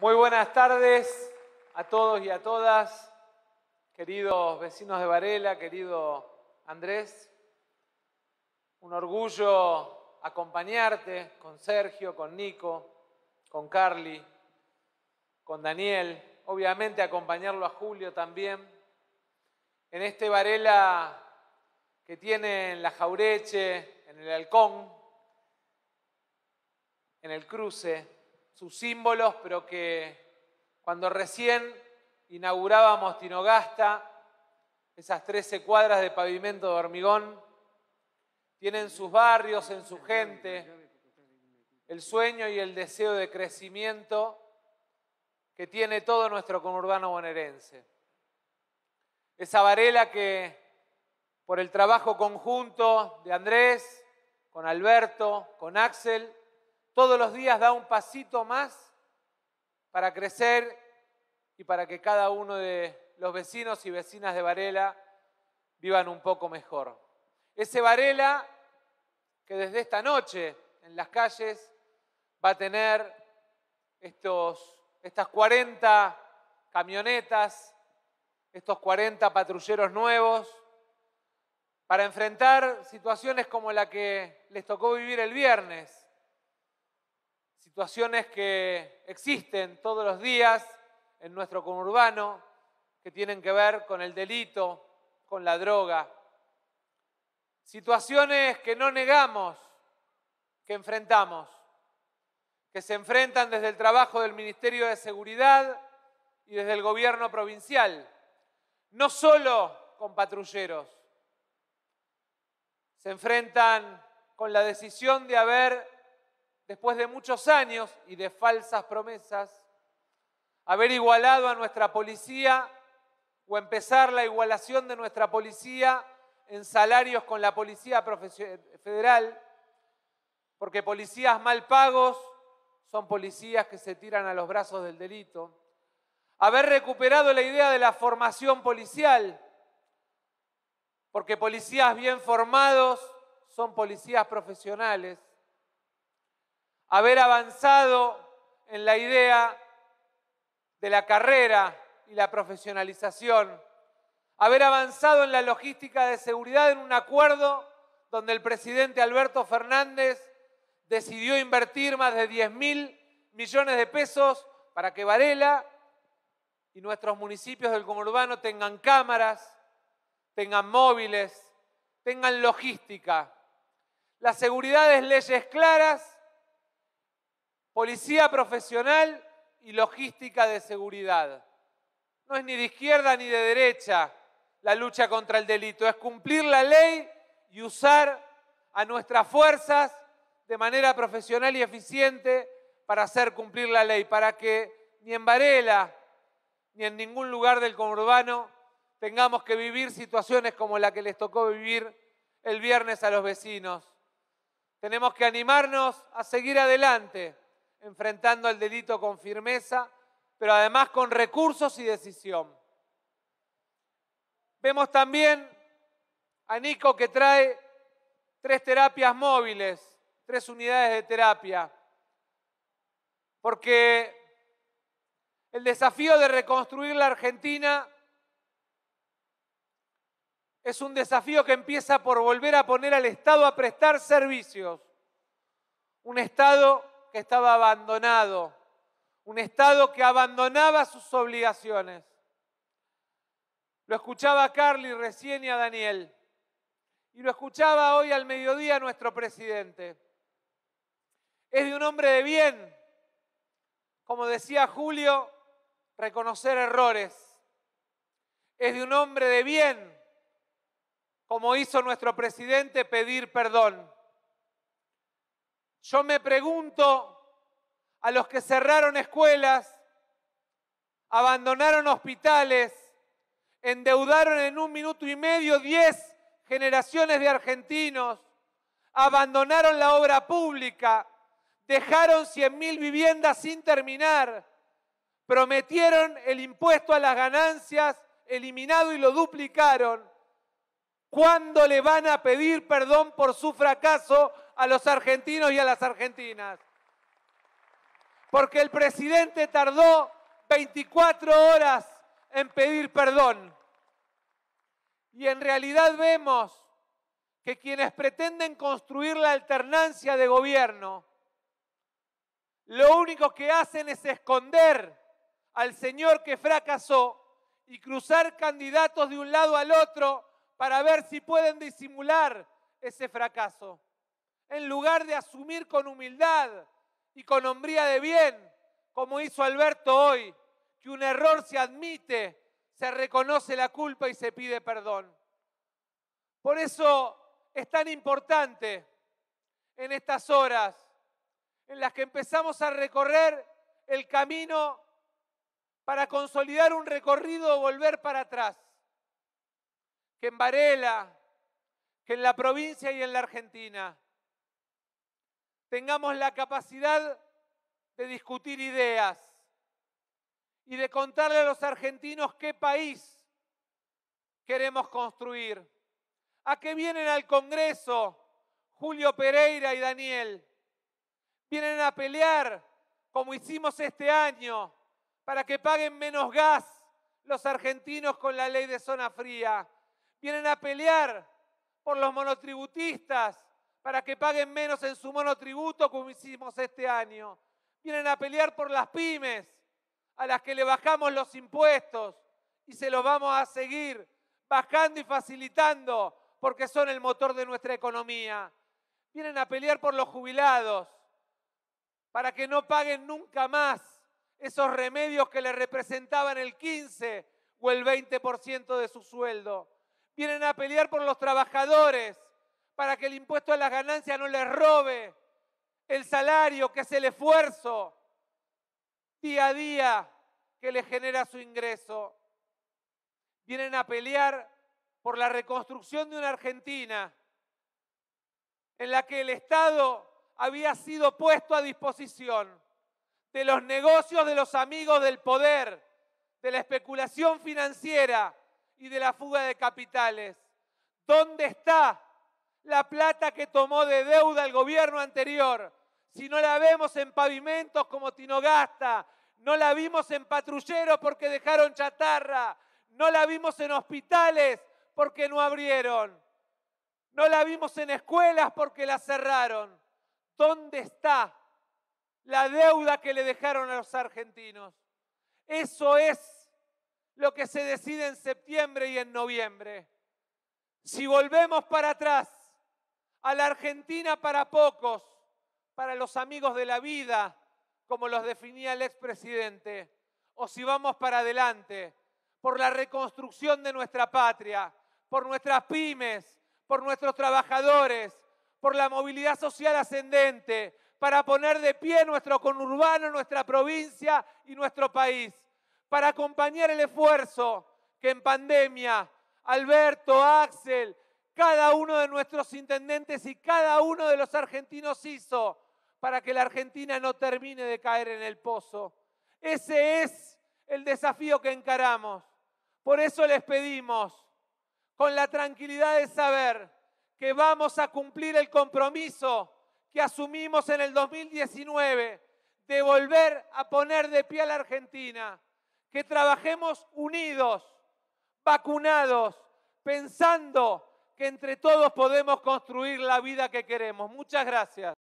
Muy buenas tardes a todos y a todas, queridos vecinos de Varela, querido Andrés. Un orgullo acompañarte con Sergio, con Nico, con Carly, con Daniel, obviamente acompañarlo a Julio también. En este Varela que tiene en la Jaureche, en el Halcón, en el Cruce, sus símbolos, pero que cuando recién inaugurábamos Tinogasta, esas 13 cuadras de pavimento de hormigón, tienen sus barrios, en su gente, el sueño y el deseo de crecimiento que tiene todo nuestro conurbano bonaerense. Esa Varela que por el trabajo conjunto de Andrés, con Alberto, con Axel, todos los días da un pasito más para crecer y para que cada uno de los vecinos y vecinas de Varela vivan un poco mejor. Ese Varela que desde esta noche en las calles va a tener estos, estas 40 camionetas, estos 40 patrulleros nuevos, para enfrentar situaciones como la que les tocó vivir el viernes, situaciones que existen todos los días en nuestro conurbano, que tienen que ver con el delito, con la droga, situaciones que no negamos, que enfrentamos, que se enfrentan desde el trabajo del Ministerio de Seguridad y desde el gobierno provincial, no solo con patrulleros, se enfrentan con la decisión de haber después de muchos años y de falsas promesas, haber igualado a nuestra policía o empezar la igualación de nuestra policía en salarios con la policía federal, porque policías mal pagos son policías que se tiran a los brazos del delito. Haber recuperado la idea de la formación policial, porque policías bien formados son policías profesionales haber avanzado en la idea de la carrera y la profesionalización, haber avanzado en la logística de seguridad en un acuerdo donde el presidente Alberto Fernández decidió invertir más de 10 mil millones de pesos para que Varela y nuestros municipios del conurbano tengan cámaras, tengan móviles, tengan logística. La seguridad es leyes claras Policía profesional y logística de seguridad. No es ni de izquierda ni de derecha la lucha contra el delito, es cumplir la ley y usar a nuestras fuerzas de manera profesional y eficiente para hacer cumplir la ley, para que ni en Varela ni en ningún lugar del conurbano tengamos que vivir situaciones como la que les tocó vivir el viernes a los vecinos. Tenemos que animarnos a seguir adelante enfrentando el delito con firmeza, pero además con recursos y decisión. Vemos también a Nico que trae tres terapias móviles, tres unidades de terapia, porque el desafío de reconstruir la Argentina es un desafío que empieza por volver a poner al Estado a prestar servicios. Un Estado que estaba abandonado, un Estado que abandonaba sus obligaciones. Lo escuchaba a Carly recién y a Daniel, y lo escuchaba hoy al mediodía nuestro presidente. Es de un hombre de bien, como decía Julio, reconocer errores. Es de un hombre de bien, como hizo nuestro presidente, pedir perdón. Yo me pregunto a los que cerraron escuelas, abandonaron hospitales, endeudaron en un minuto y medio 10 generaciones de argentinos, abandonaron la obra pública, dejaron 100.000 viviendas sin terminar, prometieron el impuesto a las ganancias eliminado y lo duplicaron. ¿Cuándo le van a pedir perdón por su fracaso a los argentinos y a las argentinas. Porque el presidente tardó 24 horas en pedir perdón. Y en realidad vemos que quienes pretenden construir la alternancia de gobierno, lo único que hacen es esconder al señor que fracasó y cruzar candidatos de un lado al otro para ver si pueden disimular ese fracaso en lugar de asumir con humildad y con hombría de bien, como hizo Alberto hoy, que un error se admite, se reconoce la culpa y se pide perdón. Por eso es tan importante en estas horas en las que empezamos a recorrer el camino para consolidar un recorrido o volver para atrás, que en Varela, que en la provincia y en la Argentina tengamos la capacidad de discutir ideas y de contarle a los argentinos qué país queremos construir. ¿A qué vienen al Congreso Julio Pereira y Daniel? Vienen a pelear, como hicimos este año, para que paguen menos gas los argentinos con la ley de zona fría. Vienen a pelear por los monotributistas para que paguen menos en su monotributo como hicimos este año. Vienen a pelear por las pymes, a las que le bajamos los impuestos y se los vamos a seguir bajando y facilitando porque son el motor de nuestra economía. Vienen a pelear por los jubilados, para que no paguen nunca más esos remedios que le representaban el 15 o el 20% de su sueldo. Vienen a pelear por los trabajadores, para que el impuesto a las ganancias no les robe el salario, que es el esfuerzo día a día que le genera su ingreso. Vienen a pelear por la reconstrucción de una Argentina en la que el Estado había sido puesto a disposición de los negocios de los amigos del poder, de la especulación financiera y de la fuga de capitales. ¿Dónde está la plata que tomó de deuda el gobierno anterior, si no la vemos en pavimentos como Tinogasta, no la vimos en patrulleros porque dejaron chatarra, no la vimos en hospitales porque no abrieron, no la vimos en escuelas porque la cerraron. ¿Dónde está la deuda que le dejaron a los argentinos? Eso es lo que se decide en septiembre y en noviembre. Si volvemos para atrás a la Argentina para pocos, para los amigos de la vida, como los definía el expresidente, o si vamos para adelante, por la reconstrucción de nuestra patria, por nuestras pymes, por nuestros trabajadores, por la movilidad social ascendente, para poner de pie nuestro conurbano, nuestra provincia y nuestro país, para acompañar el esfuerzo que en pandemia Alberto, Axel cada uno de nuestros intendentes y cada uno de los argentinos hizo para que la Argentina no termine de caer en el pozo. Ese es el desafío que encaramos. Por eso les pedimos, con la tranquilidad de saber que vamos a cumplir el compromiso que asumimos en el 2019 de volver a poner de pie a la Argentina, que trabajemos unidos, vacunados, pensando que entre todos podemos construir la vida que queremos. Muchas gracias.